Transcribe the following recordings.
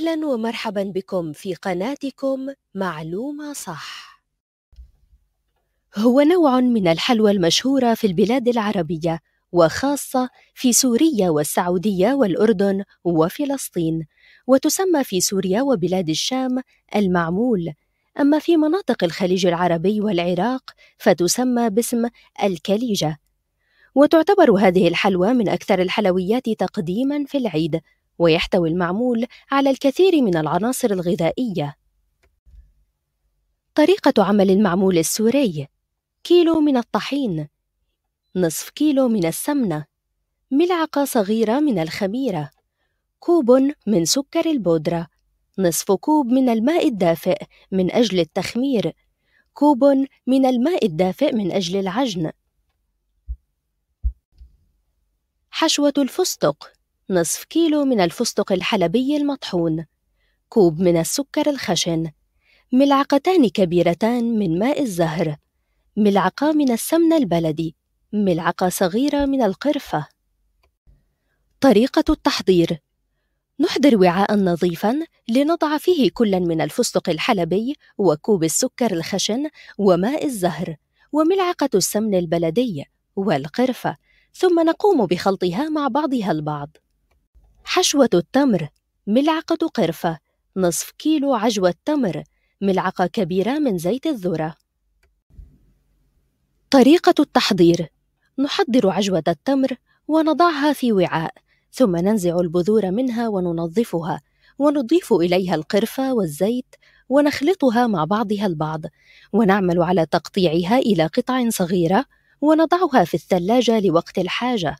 أهلا ومرحبا بكم في قناتكم معلومة صح هو نوع من الحلوى المشهورة في البلاد العربية وخاصة في سوريا والسعودية والأردن وفلسطين وتسمى في سوريا وبلاد الشام المعمول أما في مناطق الخليج العربي والعراق فتسمى باسم الكليجة وتعتبر هذه الحلوى من أكثر الحلويات تقديما في العيد ويحتوي المعمول على الكثير من العناصر الغذائية طريقة عمل المعمول السوري كيلو من الطحين نصف كيلو من السمنة ملعقة صغيرة من الخميرة كوب من سكر البودرة نصف كوب من الماء الدافئ من أجل التخمير كوب من الماء الدافئ من أجل العجن حشوة الفستق نصف كيلو من الفستق الحلبي المطحون كوب من السكر الخشن ملعقتان كبيرتان من ماء الزهر ملعقة من السمن البلدي ملعقة صغيرة من القرفة طريقة التحضير نحضر وعاء نظيفا لنضع فيه كلا من الفستق الحلبي وكوب السكر الخشن وماء الزهر وملعقة السمن البلدي والقرفة ثم نقوم بخلطها مع بعضها البعض حشوة التمر ملعقة قرفة نصف كيلو عجوة تمر ملعقة كبيرة من زيت الذرة طريقة التحضير نحضر عجوة التمر ونضعها في وعاء ثم ننزع البذور منها وننظفها ونضيف إليها القرفة والزيت ونخلطها مع بعضها البعض ونعمل على تقطيعها إلى قطع صغيرة ونضعها في الثلاجة لوقت الحاجة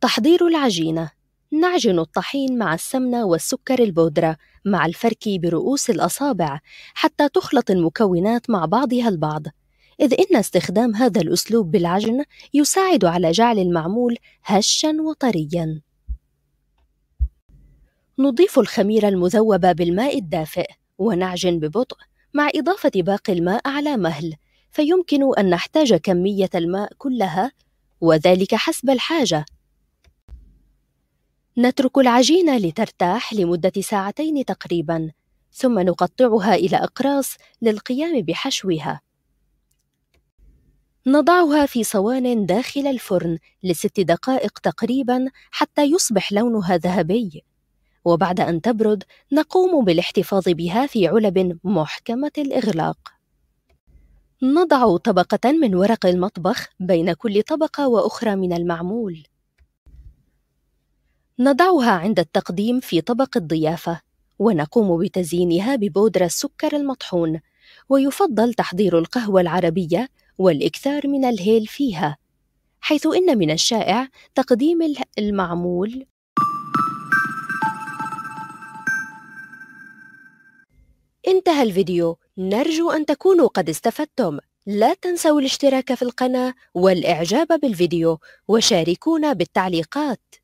تحضير العجينة نعجن الطحين مع السمنة والسكر البودرة مع الفرك برؤوس الأصابع حتى تخلط المكونات مع بعضها البعض إذ إن استخدام هذا الأسلوب بالعجن يساعد على جعل المعمول هشًا وطريًا. نضيف الخميرة المذوبة بالماء الدافئ ونعجن ببطء مع إضافة باقي الماء على مهل، فيمكن أن نحتاج كمية الماء كلها وذلك حسب الحاجة نترك العجينة لترتاح لمدة ساعتين تقريبا ثم نقطعها إلى أقراص للقيام بحشوها نضعها في صوان داخل الفرن لست دقائق تقريبا حتى يصبح لونها ذهبي وبعد أن تبرد نقوم بالاحتفاظ بها في علب محكمة الإغلاق نضع طبقة من ورق المطبخ بين كل طبقة وأخرى من المعمول نضعها عند التقديم في طبق الضيافة ونقوم بتزيينها ببودرة السكر المطحون ويفضل تحضير القهوة العربية والإكثار من الهيل فيها حيث إن من الشائع تقديم المعمول انتهى الفيديو نرجو أن تكونوا قد استفدتم لا تنسوا الاشتراك في القناة والإعجاب بالفيديو وشاركونا بالتعليقات